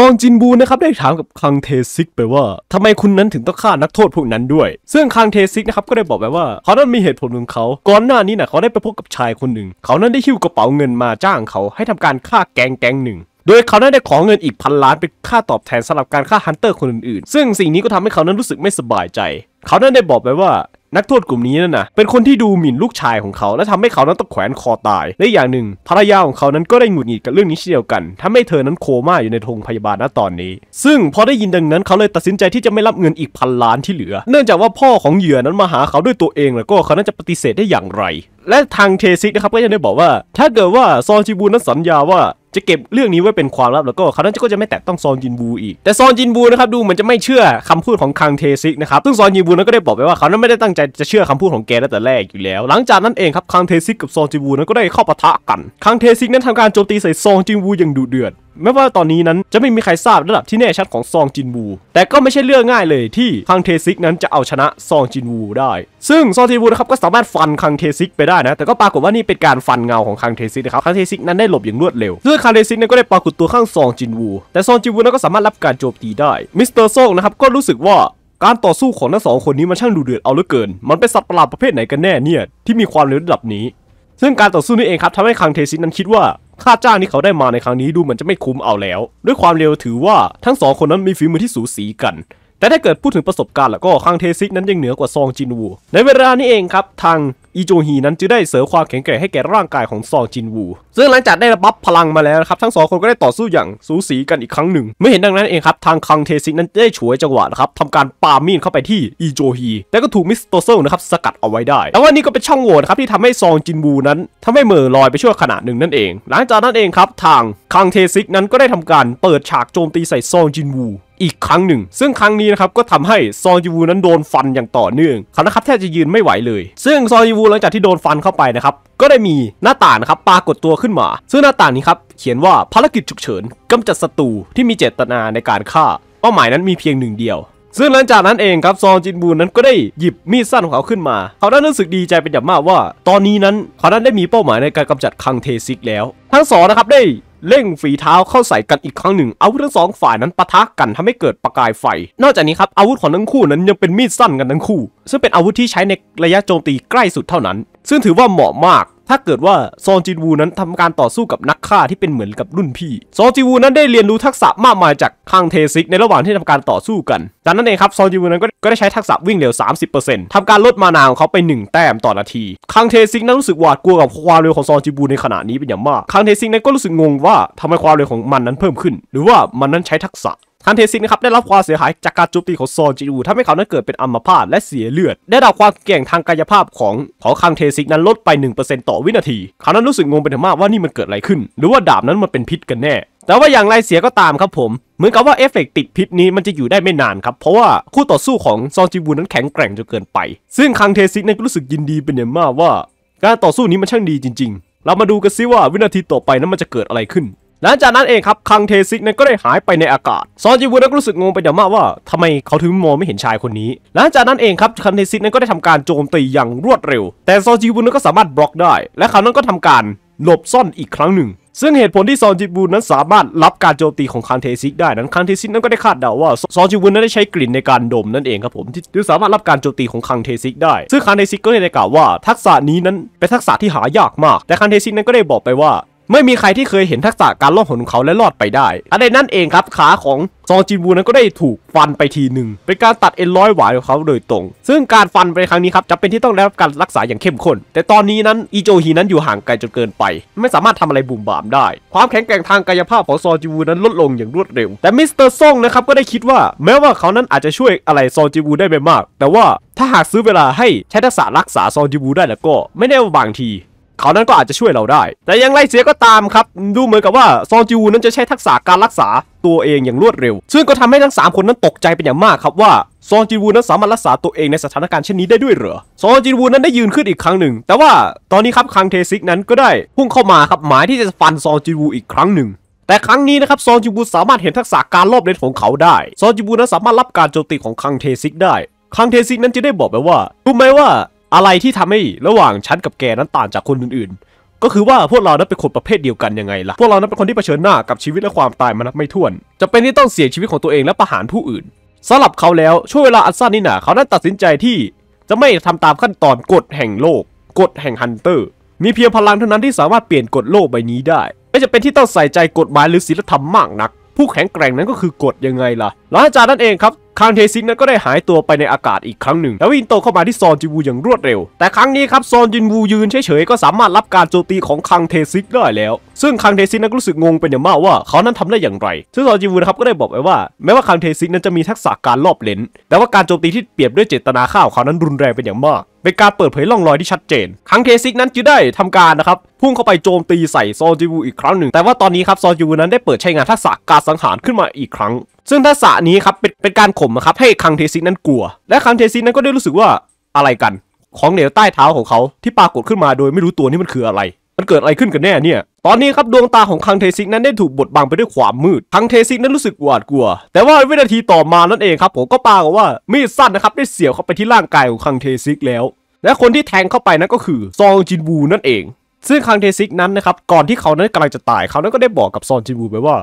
ซองจินบูนะครับได้ถามกับคังเทซิก ไปว่าทำไมคุณนั้นถึงต้องฆ่านักโทษพวกนั้นด้วยซึ่งคังเทซิกนะครับก็ได้บอกไปว่า เขานั้นมีเหตุผลของเขา ก่อนหน้านี้นะเขาได้ไปพบกับชายคนหนึ่ง เขานั้นได้หิ้วกระเป๋าเงินมาจ้างเขาให้ทำการฆ่าแกงแกงหนึ่ง โดยเขาได้ขอเงินอีกพันล้านเป็นค่าตอบแทนสำหรับการฆ่าฮันเตอร์คนอื่นๆซึ่งสิ่งนี้ก็ทำให้เขานั้นรู้สึกไม่สบายใจ เขานั้นได้บอกไปว่านักโทษกลุ่มนี้นั่นนะเป็นคนที่ดูหมิ่นลูกชายของเขา และทำให้เขานั้นต้องแขวนคอตายและอย่างหนึ่งภรรยาของเขานั้นก็ได้หงุดหงิดกับเรื่องนี้เช่นเดียวกัน ทำให้เธอนั้นโคม่าอยู่ในโรงพยาบาลณตอนนี้ ซึ่งพอได้ยินดังนั้นเขาเลยตัดสินใจที่จะไม่รับเงินอีกพันล้านที่เหลือ เนื่องจากว่าพ่อของเหยื่อนั้นมาหาเขาด้วยตัวเองแล้วก็เขาน่าจะปฏิเสธได้อย่างไร และทางเทซิกนะครับก็ยังได้บอกว่า ถ้าเกิดว่าซอนจิบูนั้นสัญญาว่าจะเก็บเรื่องนี้ไว้เป็นความลับแล้วก็เขานั้นก็จะไม่แตะต้องซอนจินบูอีกแต่ซอนจินบูนะครับดูเหมือนจะไม่เชื่อคำพูดของคังเทซิกนะครับซึ่งซอนจินบูนั้นก็ได้บอกไปว่าเขานั้นไม่ได้ตั้งใจจะเชื่อคำพูดของแกตั้งแต่แรกอยู่แล้วหลังจากนั้นเองครับคังเทซิกกับซอนจินบูนั้นก็ได้เข้าปะทะกันคังเทซิกนั้นทำการโจมตีใส่ซอนจินบูอย่างดุเดือดแม้ว่าตอนนี้นั้นจะไม่มีใครทราบระดับที่แน่ชัดของซองจินวูแต่ก็ไม่ใช่เรื่องง่ายเลยที่คังเทซิกนั้นจะเอาชนะซองจินวูได้ ซึ่งซองจินวูนะครับก็สามารถฟันคังเทซิกไปได้นะ แต่ก็ปรากฏว่านี่เป็นการฟันเงาของคังเทซิกนะครับ คังเทซิกนั้นได้หลบอย่างรวดเร็ว ซึ่งคังเทซิกนั้นก็ได้ปรากฏตัวข้างซองจินวูแต่ซองจินวูนั้นก็สามารถรับการโจมตีได้ มิสเตอร์โซงนะครับก็รู้สึกว่าการต่อสู้ของทั้งสองคนนี้มันช่างดูเดือดเอาเหลือเกิน มันเป็นสัตว์ประหลาดประเภทไหนกันแน่เนี่ยที่มีความเร็วระดับนี้ ซึ่งการต่อสู้นี้เองครับทำให้คังเทซิกนั้นคิดว่าค่าจ้างที่เขาได้มาในครั้งนี้ดูเหมือนจะไม่คุ้มเอาแล้ว ด้วยความเร็วถือว่าทั้งสองคนนั้นมีฝีมือที่สูสีกัน แต่ถ้าเกิดพูดถึงประสบการณ์แล้วก็คังเทซิกนั้นยังเหนือกว่าซองจินวู ในเวลานี้เองครับ ทางอีโจฮีนั้นจะได้เสริมความแข็งแกร่งให้แก่ร่างกายของซองจินวูซึ่งหลังจากได้รับพลังมาแล้วนะครับทั้งสองคนก็ได้ต่อสู้อย่างสูสีกันอีกครั้งหนึ่ง ไม่เห็นดังนั้นเองครับทางคังเทซิกนั้นได้ฉวยจังหวะนะครับทำการปามีนเข้าไปที่อีโจฮีแต่ก็ถูกมิสโตเซลนะครับสกัดเอาไว้ได้แต่ว่านี่ก็เป็นช่องโหว่นะครับที่ทำให้ซองจินบูนั้น ทำให้เมอลอยไปชั่วขณะหนึ่งนั่นเอง หลังจากนั้นเองครับทางคังเทซิกนั้นก็ได้ทำการเปิดฉากโจมตีใส่ซองจินบูอีกครั้งหนึ่ง ซึ่งครั้งนี้นะครับก็ทำให้ซองจิวูนั้นโดนฟันอย่างต่อเนื่องเขานะครับแทบจะยืนไม่ไหวเลย ซึ่งซองจิวูหลังจากที่โดนฟันเข้าไปนะครับก็ได้มีหน้าต่างนะครับปรากฏตัวขขึ้นมาซึ่งหน้าต่างนี้ครับเขียนว่าภารกิจฉุกเฉินกำจัดศัตรูที่มีเจตนาในการฆ่า เป้าหมายนั้นมีเพียงหนึ่งเดียว ซึ่งหลังจากนั้นเองครับซองจินบูนั้นก็ได้หยิบมีดสั้นของเขาขึ้นมาเขาได้รู้สึกดีใจเป็นอย่างมากว่า ตอนนี้นั้นเขานั้นได้มีเป้าหมายในการกำจัดคังเทซิกแล้ว ทั้งสองนะครับได้เร่งฝีเท้าเข้าใส่กันอีกครั้งหนึ่ง อาวุธทั้งสองฝ่ายนั้นปะทะกันทำให้เกิดประกายไฟ นอกจากนี้ครับอาวุธของทั้งคู่นั้นยังเป็นมีดสั้นกันทั้งคู่ ซึ่งเป็นอาวุธที่ใช้ในระยะโจมตีใกล้สุดเท่านั้น ซึ่งถือว่าเหมาะมากถ้าเกิดว่าซอนจินวูนั้นทำการต่อสู้กับนักฆ่าที่เป็นเหมือนกับรุ่นพี่ซอนจินวูนั้นได้เรียนรู้ทักษะมากมายจากคังเทซิก ในระหว่างที่ทำการต่อสู้กันจากนั้นเองครับซอนจินวูนั้นก็ได้ใช้ทักษะวิ่งเร็ว 30%ทำการลดมานาของเขาไป 1 แต้มต่อนาที คังเทซิกนั้นรู้สึกหวาดกลัวกับความเร็วของซอนจินวูในขณะนี้เป็นอย่างมาก คังเทซิกนั้นก็รู้สึกงงว่าทำไมความเร็วของมันนั้นเพิ่มขึ้น หรือว่ามันนั้นใช้ทักษะทันเทซินครับได้รับความเสียหายจากการโจมตีของซอนจิอูทำให้เขานั้นเกิดเป็นอัมพาตและเสียเลือดได้ดับความเก่งทางกายภาพของของคังเทซินนั้นลดไป 1%ต่อวินาทีเขานั้นรู้สึกงงเป็นอย่างมากว่านี่มันเกิดอะไรขึ้น หรือว่าดาบนั้นมันเป็นพิษกันแน่ แต่ว่าอย่างไรเสียก็ตามครับผม เหมือนกับว่าเอฟเฟกติดพิษนี้มันจะอยู่ได้ไม่นานครับเพราะว่าคู่ต่อสู้ของซอนจิบูนั้นแข็งแกร่งจนเกินไป ซึ่งคังเทซินนั้นรู้สึกยินดีเป็นอย่างมากว่า การต่อสู้นี้มันช่างดีจริง ๆ เรามาดูกันซิว่าวินาทีต่อไปนั้นมันจะเกิดอะไรขึ้นหลังจากนั้นเองครับคังเทซิกนั้นก็ได้หายไปในอากาศซอนจิวูนั้นก็รู้สึกงงไปอย่างมากว่าทำไมเขาถึงมองไม่เห็นชายคนนี้หลังจากนั้นเองครับคังเทซิกนั้นก็ได้ทำการโจมตีอย่างรวดเร็วแต่ซอนจิวูนั้นก็สามารถบล็อกได้และเขานั้นก็ทำการหลบซ่อนอีกครั้งหนึ่งซึ่งเหตุผลที่ซอนจิบูนนั้นสามารถรับการโจมตีของคันเทซิกได้นั้นคันเทซิกนั้นก็ได้คาดเดาว่าซอนจิบูนนั้นได้ใช้กลิ่นในการดมนั่นเองครับผมที่สามารถรับการโจมตีของคันเทซิกได้ซึ่งคันเทซิกก็ได้กล่าวว่าทักษะนี้นั้นเป็นทักษะที่หายากมากแต่คันเทซิกนั้นก็ได้บอกไปว่าไม่มีใครที่เคยเห็นทักษะการล่องหนของเขาและรอดไปได้อันใดนั่นเองครับขาของซองจินบูนั้นก็ได้ถูกฟันไปทีหนึ่งเป็นการตัดเอ็นร้อยหวายของเขาโดยตรง ซึ่งการฟันไปครั้งนี้ครับจะเป็นที่ต้องได้รับการรักษาอย่างเข้มข้น แต่ตอนนี้นั้นอีโจฮีนั้นอยู่ห่างไกลจนเกินไป ไม่สามารถทำอะไรบุ่มบามได้ ความแข็งแกร่งทางกายภาพของซองจินบูนั้นลดลงอย่างรวดเร็ว แต่มิสเตอร์ซ่งนะครับก็ได้คิดว่าแม้ว่าเขานั้นอาจจะช่วยอะไรซองจินบูได้ไม่มากแต่ว่าถ้าหากซื้อเวลาให้ใช้ทักษะรักษาซองจินบูได้แล้วก็ ไม่แน่บางทีขานั้นก็อาจจะช่วยเราได้ แต่ยังไรเสียก็ตามครับ ดูเหมือนกับว่าซองจิวูนั้นจะใช้ทักษะการรักษาตัวเองอย่างรวดเร็ว ซึ่งก็ทำให้ทั้ง 3 คนนั้นตกใจเป็นอย่างมากครับว่าซองจิวูนั้นสามารถรักษาตัวเองในสถานการณ์เช่นนี้ได้ด้วยเหรอซองจิวูนั้นได้ยืนขึ้นอีกครั้งหนึ่ง แต่ว่าตอนนี้ครับคังเทซิกนั้นก็ได้ พุ่งเข้ามาครับหมายที่จะฟันซองจิวูอีกครั้งหนึ่ง แต่ครั้งนี้นะครับซองจิวูสามารถเห็นทักษะการรอบเลนของเขาได้ซองจิวูนั้นสามารถรับการโจมตีของคังเทซิกได้คังเทซิกนั้นจะได้บอกไปว่ารู้ไหมว่าอะไรที่ทำให้ระหว่างฉันกับแกนั้นต่างจากคนอื่นๆ ก็คือว่าพวกเรานั้นเป็นคนประเภทเดียวกันยังไงล่ะพวกเรานั้นเป็นคนที่เผชิญหน้ากับชีวิตและความตายมานับไม่ถ้วนจะเป็นที่ต้องเสียชีวิตของตัวเองและประหารผู้อื่นสำหรับเขาแล้วช่วงเวลาอันสั้นนี่นะเขานั้นตัดสินใจที่ จะไม่ทำตามขั้นตอนกฎแห่งโลกกฎแห่งฮันเตอร์มีเพียงพลังเท่านั้นที่สามารถเปลี่ยนกฎโลกใบนี้ได้ไม่จะเป็นที่ต้องใส่ใจกฎหมายหรือศีลธรรมมากนัก ผู้แข็งแกร่งนั้นก็คือกฎยังไงล่ะหลังจากนั้นเองครับคางเทซิกนั้นก็ได้หายตัวไปในอากาศอีกครั้งหนึ่ง แล้ววินโตเข้ามาที่ซอนจินวูอย่างรวดเร็วแต่ครั้งนี้ครับซอนจินวูยืนเฉยๆก็สามารถรับการโจมตีของคางเทซิกได้แล้ว ซึ่งคางเทซิกนั้นรู้สึกงงเป็นอย่างมากว่า เขานั้นทำได้อย่างไร ซึ่งซอนจินวูนะครับก็ได้บอกไปว่าแม้ว่าคางเทซิกนั้นจะมีทักษะการลอบเลนแต่ว่าการโจมตีที่เปรียบด้วยเจตนาข้าวเขานั้นรุนแรงเป็นอย่างมาก เป็นการเปิดเผยล่องรอยที่ชัดเจนคังเทซิกนั้นจึงได้ทำการนะครับพุ่งเข้าไปโจมตีใส่ซอจิวูอีกครั้งหนึ่งแต่ว่าตอนนี้ครับซอจิวูนั้นได้เปิดใช้งานทักษะการสังหารขึ้นมาอีกครั้งซึ่งทักษะนี้ครับเป็นเป็นการข่มครับให้คังเทซิสนั้นกลัว และคังเทซิสนั้นก็ได้รู้สึกว่าอะไรกัน ของเหลวใต้เท้าของเขาที่ปรากฏขึ้นมาโดยไม่รู้ตัวนี่มันคืออะไร มันเกิดอะไรขึ้นกันแน่เนี่ยตอนนี้ครับดวงตาของคังเทซิกนั้นได้ถูกบดบังไปด้วยความมืดคังเทซิกนั้นรู้สึกหวาดกลัว แต่ว่าวินาทีต่อมานั่นเองครับผมก็ปากว่ามีดสั้นนะครับได้เสียบเข้าไปที่ร่างกายของคังเทซิกแล้ว และคนที่แทงเข้าไปนั้นก็คือซองจินบูนั่นเอง ซึ่งคังเทซิกนั้นนะครับก่อนที่เขานั้นกำลังจะตายเขานั้นก็ได้บอกกับซองจินบูไปว่า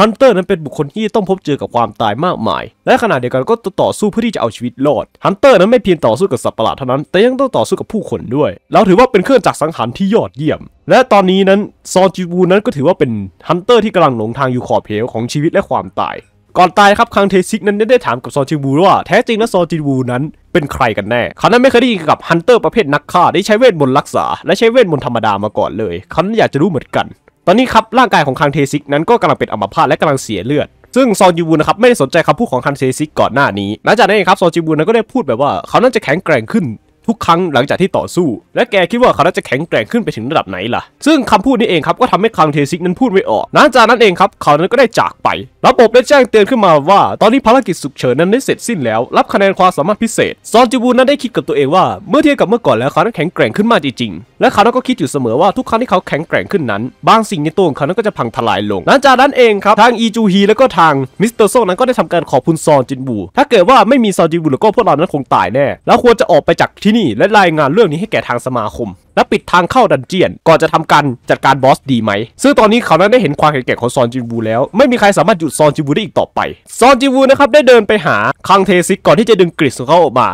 ฮันเตอร์นั้นเป็นบุคคลที่ต้องพบเจอกับความตายมากมาย และขณะเดียวกันก็ต่อสู้เพื่อที่จะเอาชีวิตรอด ฮันเตอร์นั้นไม่เพียงต่อสู้กับสัตว์ประหลาดเท่านั้น แต่ยังต้องต่อสู้กับผู้คนด้วย เราถือว่าเป็นเครื่องจักรสังหารที่ยอดเยี่ยม และตอนนี้นั้นซอนจิวูนั้นก็ถือว่าเป็นฮันเตอร์ที่กำลังหลงทางอยู่ขอบเหวของชีวิตและความตาย ก่อนตายครับคังเทซิกนั้นได้ถามกับซอนจิวูว่าแท้จริงแล้วซอนจิวูนั้น เป็นใครกันแน่เขานั้นไม่เคยได้ยินกับฮันเตอร์ประเภทนักฆ่าได้ใช้เวทมนต์รักษาและใช้เวทมนต์ธรรมดามาก่อนเลยเขาอยากจะรู้เหมือนกันตอนนี้ครับร่างกายของคังเทซิกนั้นก็กำลังเป็นอัมพาตและกำลังเสียเลือด ซึ่งซอนจิวูนะครับไม่ได้สนใจคำพูดของคันเทซิกก่อนหน้านี้หลังจากนั้นเองครับซอนจิวูนั้นก็ได้พูดแบบว่า เขานั้นจะแข็งแกร่งขึ้นทุกครั้งหลังจากที่ต่อสู้ และแกคิดว่าเขาจะแข็งแกร่งขึ้นไปถึงระดับไหนล่ะ ซึ่งคำพูดนี้เองครับก็ทำให้คังเทซิกนั้นพูดไม่ออก นั้นจากนั้นเองครับเขานั้นก็ได้จากไป ระบบได้แจ้งเตือนขึ้นมาว่าตอนนี้ภารกิจสุกเฉินนั้นได้เสร็จสิ้นแล้ว รับคะแนนความสามารถพิเศษ ซอนจิบูนั้นได้คิดกับตัวเองว่าเมื่อเทียบกับเมื่อก่อนแล้วเขานั้นแข็งแกร่งขึ้นมากจริงๆและเขานั้นก็คิดอยู่เสมอว่าทุกครั้งที่เขาแข็งแกร่งขึ้นนั้นบางสิ่งในตัวของเขาก็จะพังทลายลงหลังจากนั้นเองครับทางอีจูฮีและก็ทางมิสเตอร์โซนั้นก็ได้ทำการขอบคุณซอนจินบูถ้าเกิดว่าไม่มีซอนจิบูแล้วก็พวกเรานั้นคงตายแน่แล้วควรจะออกไปจากที่นี่และรายงานเรื่องนี้ให้แก่ทางสมาคม และปิดทางเข้าดันเจียน ก่อนจะทำการจัดการบอสดีไหม ซึ่งตอนนี้เขานั้นได้เห็นความแข็งแกร่งของซอนจินวูแล้วไม่มีใครสามารถหยุดซอนจินวูได้อีกต่อไปซอนจินวูนะครับได้เดินไปหาคังเทซิกก่อนที่จะดึงกริชของเขาออกมา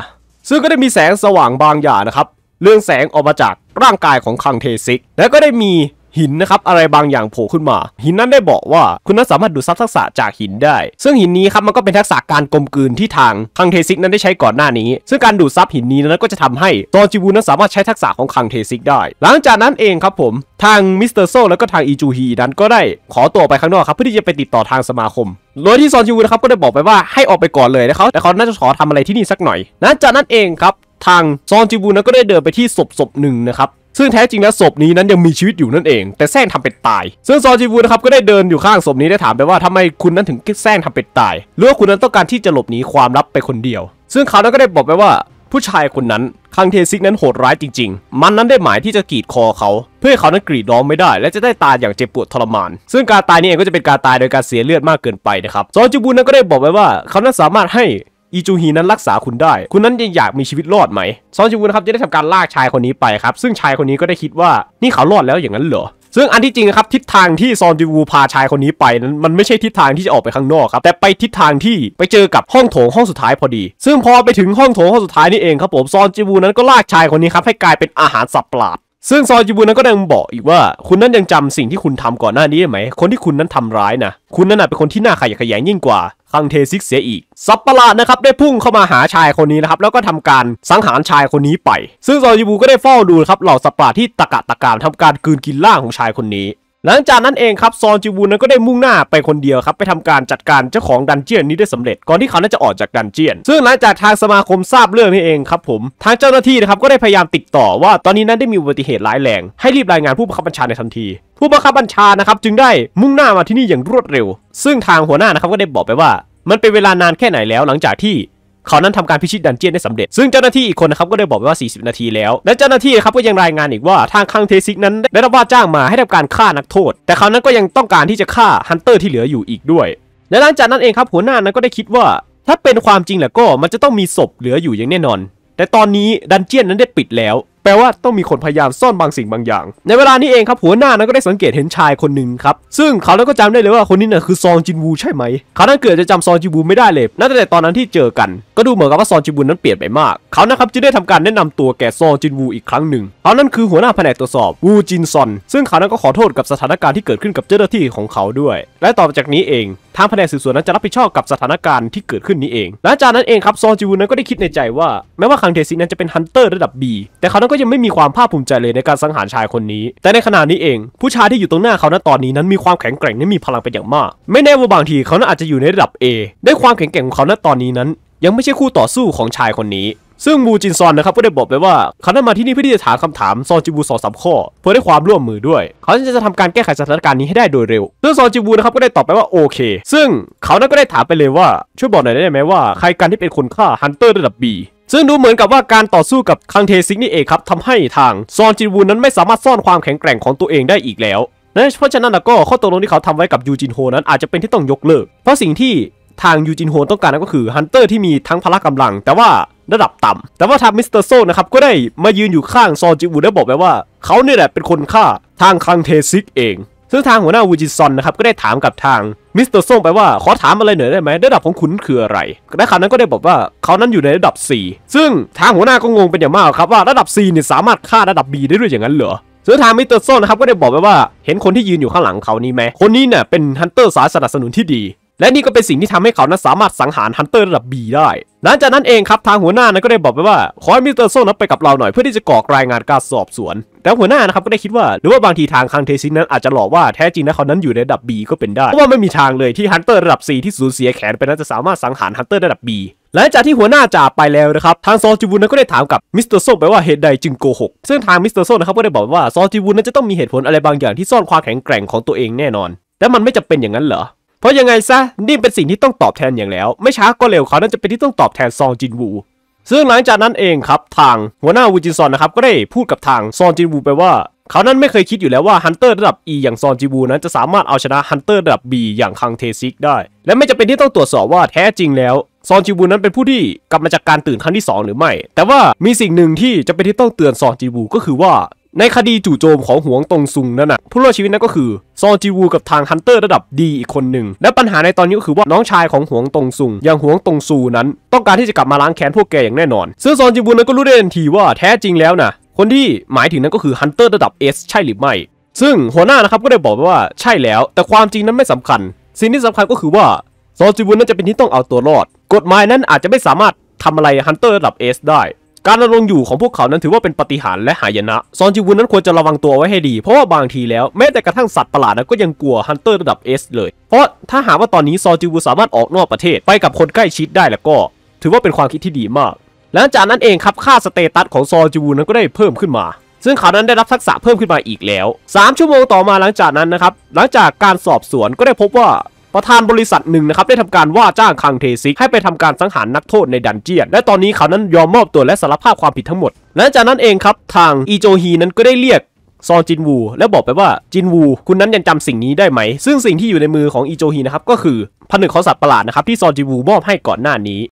ซึ่งก็ได้มีแสงสว่างบางอย่างนะครับเรื่องแสงออกมาจากร่างกายของคังเทซิกและก็ได้มีหินนะครับ อะไรบางอย่างโผล่ขึ้นมา หินนั้นได้บอกว่า คุณนั้นสามารถดูดซับทักษะจากหินได้ ซึ่งหินนี้ครับมันก็เป็นทักษะการกลมกลืนที่ทางคังเทซิกนั้นได้ใช้ก่อนหน้านี้ ซึ่งการดูดซับหินนี้นั้นก็จะทำให้ตอนจิบูนั้นสามารถใช้ทักษะของคังเทซิกได้ หลังจากนั้นเองครับผม ทางมิสเตอร์โซแล้วก็ทางอีจูฮีนั้นก็ได้ขอตัวไปข้างนอกครับเพื่อที่จะไปติดต่อทางสมาคม โดยที่ซอนจิวูนะครับก็ได้บอกไปว่าให้ออกไปก่อนเลยนะครับแต่เขาน่าจะขอทำอะไรที่นี่สักหน่อยังจากนั้นเองครับทางซอนจิบูนั้นก็ได้เดินไปที่ศพศพหนึ่งนะครับซึ่งแท้จริงแล้วศพนี้นั้นยังมีชีวิตอยู่นั่นเอง แต่แซงทำเป็นตาย ซึ่งซอจีวูนะครับก็ได้เดินอยู่ข้างศพนี้ได้ถามไปว่าทำไมคุณนั้นถึงแซงทำเป็นตาย หรือว่าคุณนั้นต้องการที่จะหลบหนีความลับไปคนเดียว ซึ่งเขานั้นก็ได้บอกไปว่าผู้ชายคนนั้นคังเทซิกนั้นโหดร้ายจริง ๆ มันนั้นได้หมายที่จะกรีดคอเขา เพื่อให้เขานั้นกรีดร้องไม่ได้ และจะได้ตายอย่างเจ็บปวดทรมาน ซึ่งการตายนี้เองก็จะเป็นการตายโดยการเสียเลือดมากเกินไปนะครับซอจิบูนั้นก็ได้บอกไว้ว่า เขานั้นสามารถให้อีจูฮีนั้นรักษาคุณได้ คุณนั้นยังอยากมีชีวิตรอดไหม ซอนจิวุนครับจะได้ทำการลากชายคนนี้ไปครับ ซึ่งชายคนนี้ก็ได้คิดว่า นี่เขารอดแล้วอย่างนั้นเหรอ ซึ่งอันที่จริงครับ ทิศทางที่ซอนจิวูพาชายคนนี้ไปนั้นมันไม่ใช่ทิศทางที่จะออกไปข้างนอกครับ แต่ไปทิศทางที่ไปเจอกับห้องโถงห้องสุดท้ายพอดี ซึ่งพอไปถึงห้องโถงห้องสุดท้ายนี่เองครับผมซอนจิวูนั้นก็ลากชายคนนี้ครับให้กลายเป็นอาหารสับปลาดซึ่งซอนจิบูนนั้นก็ยังบอกอีกว่า คุณนั้นยังจำสิ่งที่คุณทำก่อนหน้านี้ได้ไหม คนที่คุณนั้นทำร้ายนะคุณนั้นเป็นคนที่น่าขยะแขยงยิ่งกว่าคังเทซิกเสียอีก สับประหลาดนะครับได้พุ่งเข้ามาหาชายคนนี้นะครับแล้วก็ทำการสังหารชายคนนี้ไป ซึ่งซอจิบูก็ได้เฝ้าดูครับเหล่าสัตว์ป่าที่ตะกะตะการทำการกืนกินล่างของชายคนนี้หลังจากนั้นเองครับซอนจิวูนั้นก็ได้มุ่งหน้าไปคนเดียวครับไปทำการจัดการเจ้าของดันเจียนนี้ได้สำเร็จก่อนที่เขาจะออกจากดันเจียน ซึ่งหลังจากทางสมาคมทราบเรื่องนี้เองครับผมทางเจ้าหน้าที่นะครับก็ได้พยายามติดต่อว่า ตอนนี้นั้นได้มีอุบัติเหตุร้ายแรงให้รีบรายงานผู้บังคับบัญชาในทันที ผู้บังคับบัญชานะครับจึงได้มุ่งหน้ามาที่นี่อย่างรวดเร็ว ซึ่งทางหัวหน้านะครับก็ได้บอกไปว่า มันเป็นเวลานานแค่ไหนแล้ว หลังจากที่เขานั้นทำการพิชิตดันเจียนได้สำเร็จ ซึ่งเจ้าหน้าที่อีกคนนะครับก็ได้บอกว่า 40 นาทีแล้วและเจ้าหน้าที่ครับก็ยังรายงานอีกว่าทางคังเทซิกนั้น ได้รับว่าจ้างมาให้ทำการฆ่านักโทษ แต่เขานั้นก็ยังต้องการที่จะฆ่าฮันเตอร์ที่เหลืออยู่อีกด้วยและหลังจากนั้นเองครับหัวหน้านั้นก็ได้คิดว่า ถ้าเป็นความจริงแล้วก็มันจะต้องมีศพเหลืออยู่อย่างแน่นอน แต่ตอนนี้ดันเจียนนั้นได้ปิดแล้วแปลว่าต้องมีคนพยายามซ่อนบางสิ่งบางอย่าง ในเวลานี้เองครับหัวหน้านั้นก็ได้สังเกตเห็นชายคนหนึ่งครับ ซึ่งเขานั้นก็จำได้เลยว่าคนนี้น่ะคือซองจินวูใช่ไหม เขานั้นเกิดจะจำซองจินวูไม่ได้เลยน่าจะแต่ตอนนั้นที่เจอกัน ก็ดูเหมือนกับว่าซองจินวูนั้นเปลี่ยนไปมาก เขานะครับจึงได้ทำการแนะนำตัวแก่ซองจินวูอีกครั้งหนึ่งเขานั้นคือหัวหน้าแผนกตรวจสอบ วูจินซอน ซึ่งเขานั้นก็ขอโทษกับสถานการณ์ที่เกิดขึ้นกับเจ้าหน้าที่ของเขาด้วย และต่อจากนี้เองทางแผนกสืบสวนนั้นจะรับผิดชอบกับสถานการณ์ที่เกิดขึ้นนี้เองหลังจากนั้นเองครับซองจิวูนั้นก็ได้คิดในใจ ว่าแม้ว่าคังเทซินั้นจะเป็นฮันเตอร์ระดับ B แต่เขานั้นก็ยังไม่มีความภาคภูมิใจเลยในการสังหารชายคนนี้ แต่ในขณะนี้เอง ผู้ชายที่อยู่ตรงหน้าเขาณตอนนี้นั้นมีความแข็งแกร่งและมีพลังเป็นอย่างมาก ไม่แน่ว่าบางทีเขาอาจจะอยู่ในระดับ A ได้ความแข็งแกร่งของเขาณตอนนี้นั้น ยังไม่ใช่คู่ต่อสู้ของชายคนนี้ ซึ่งมูจินซอนนะครับก็ได้บอกไปว่าเขาได้มาที่นี่เพื่อที่จะถามคำถามซอจิบูสองสามข้อเพื่อได้ความร่วมมือด้วย เขาจะทำการแก้ไขสถานการณ์นี้ให้ได้โดยเร็วซึ่งซอจิบูนะครับก็ได้ตอบไปว่าโอเค ซึ่งเขานั้นก็ได้ถามไปเลยว่าช่วยบอกหน่อยได้ไหมว่าใครกันที่เป็นคนฆ่าฮันเตอร์ระดับีซึ่งดูเหมือนกับว่าการต่อสู้กับคังเทซิกนี่เองครับทำให้ทาง ซอนจินวูนั้นไม่สามารถซ่อนความแข็งแกร่งของตัวเองได้อีกแล้วนะเพราะฉะนั้นก็ข้อตกลงที่เขาทำไว้กับยูจินโฮนั้นอาจจะเป็นที่ต้องยกเลิก เพราะสิ่งที่ทางยูจินโฮต้องการนั่นก็คือฮันเตอร์ที่มีทั้งพละกำลังแต่ว่าระดับต่ำ แต่ว่าทางมิสเตอร์โซนะครับก็ได้มายืนอยู่ข้างซอนจินวูและบอกไปว่าเขาเนี่ยแหละเป็นคนฆ่าทางคังเทซิกเองซึ่งทางหัวหน้าวูจิซอนนะครับก็ได้ถามกับทางมิสเตอร์สซงไปว่าขอถามอะไรหน่อยได้ไหมระดับของคุณคืออะไรและคำนั้นก็ได้บอกว่าเขานั้นอยู่ในระดับ 4 ซึ่งทางหัวหน้าก็งงเป็นอย่างมากครับว่าระดับ 4 เนี่ยสามารถฆ่าระดับ B ได้ด้วยอย่างนั้นเหรอซึ่งทางมิสเตอร์สซงนะครับก็ได้บอกไปว่าเห็นคนที่ยืนอยู่ข้างหลังเขานี้ไหมคนนี้เนี่ยเป็นฮันเตอร์สายสนับสนุนที่ดีและนี่ก็เป็นสิ่งที่ทำให้เขานั้นสามารถสังหารฮันเตอร์ระดับบีได้ หลังจากนั้นเองครับทางหัวหน้านั้นก็ได้บอกไปว่า ขอให้มิสเตอร์โซนั้นไปกับเราหน่อยเพื่อที่จะกอกรายงานการสอบสวน แต่หัวหน้านะครับก็ได้คิดว่า หรือว่าบางทีทางคังเทซินนั้นอาจจะหลอกว่าแท้จริงนะเขานั้นอยู่ในระดับบีก็เป็นได้ เพราะว่าไม่มีทางเลยที่ฮันเตอร์ระดับ C ที่สูญเสียแขนไปนั้นจะสามารถสังหารฮันเตอร์ระดับบีหลังจากที่หัวหน้าจ่าไปแล้วนะครับ ทางซอจิวุนนั้นก็ได้ถามกับมิสเตอร์โซไปว่าเหตุใดจึงโกหกซึ่งทางมิสเตอร์โซนะครับก็ได้บอกว่าซอจิวุนนั้นจะต้องมีเหตุผลอะไรบางอย่างที่ซ่อนความแข็งแกร่งของตัวเองแน่นอนแต่มันไม่จำเป็นอย่างนั้นเหรอเพราะยังไงซะนี่เป็นสิ่งที่ต้องตอบแทนอย่างแล้ว ไม่ช้าก็เร็วเขานั่นจะเป็นที่ต้องตอบแทนซองจินวูซึ่งหลังจากนั้นเองครับ ทางหัวหน้าวูจินซอนนะครับ ก็ได้พูดกับทางซองจินวูไปว่า เขานั้นไม่เคยคิดอยู่แล้วว่าฮันเตอร์ระดับ E อย่างซองจิบูนั้นจะสามารถเอาชนะฮันเตอร์ระดับ B อย่างคังเทซิกได้ และไม่จำเป็นที่ต้องตรวจสอบว่าแท้จริงแล้วซองจิบูนั้นเป็นผู้ที่กลับมาจากการตื่นครั้งที่ 2 หรือไม่ แต่ว่ามีสิ่งหนึ่งที่จะเป็นที่ต้องเตือนซองจิบูก็คือว่าในคดีจู่โจมของหวงตงซุงนั่นน่ะผู้รอดชีวิตนั่นก็คือซอจีวูกับทางฮันเตอร์ระดับดีอีกคนหนึ่ง และปัญหาในตอนนี้ก็คือว่า น้องชายของหวงตงซุงอย่างหวงตงซูนั้น ต้องการที่จะกลับมาล้างแค้นพวกแกอย่างแน่นอนซึ่งซอจีวูนั้นก็รู้ได้ทันทีว่าแท้จริงแล้วนะคนที่หมายถึงนั้นก็คือฮันเตอร์ระดับเอสใช่หรือไม่ ซึ่งหัวหน้านะครับก็ได้บอกไปว่าใช่แล้ว แต่ความจริงนั้นไม่สำคัญ สิ่งที่สำคัญก็คือว่าซอจีวูนั้นจะเป็นที่ต้องเอาตัวรอด กฎหมายนั้นอาจจะไม่สามารถทำอะไรฮันเตอร์ระดับเอสได้การดำรงอยู่ของพวกเขานั้นถือว่าเป็นปฏิหารและหายนะ ซอนจิวุนนั้นควรจะระวังตัวไว้ให้ดี เพราะว่าบางทีแล้วแม้แต่กระทั่งสัตว์ประหลาดก็ยังกลัวฮันเตอร์ระดับ S เลย เพราะถ้าหากว่าตอนนี้ซอนจิวุนสามารถออกนอกประเทศไปกับคนใกล้ชิดได้แล้วก็ ถือว่าเป็นความคิดที่ดีมาก หลังจากนั้นเองครับค่าสเตตัสของซอนจิวุนนั้นก็ได้เพิ่มขึ้นมา ซึ่งเขานั้นได้รับทักษะเพิ่มขึ้นมาอีกแล้ว 3 ชั่วโมงต่อมาหลังจากนั้นนะครับหลังจากการสอบสวนก็ได้พบว่าประธานบริษัทหนึ่งนะครับได้ทำการว่าจ้างคังเทซิกให้ไปทำการสังหารนักโทษในดันเจียน และตอนนี้เขานั้นยอมมอบตัวและสารภาพความผิดทั้งหมดหลังจากนั้นเองครับทางอีโจฮีนั้นก็ได้เรียกซอนจินวูแล้วบอกไปว่าจินวู คุณนั้นยังจำสิ่งนี้ได้ไหม ซึ่งสิ่งที่อยู่ในมือของอีโจฮีนะครับก็คือผนึกของสัตว์ประหลาดนะครับที่ซอนจินวูมอบให้ก่อนหน้านี้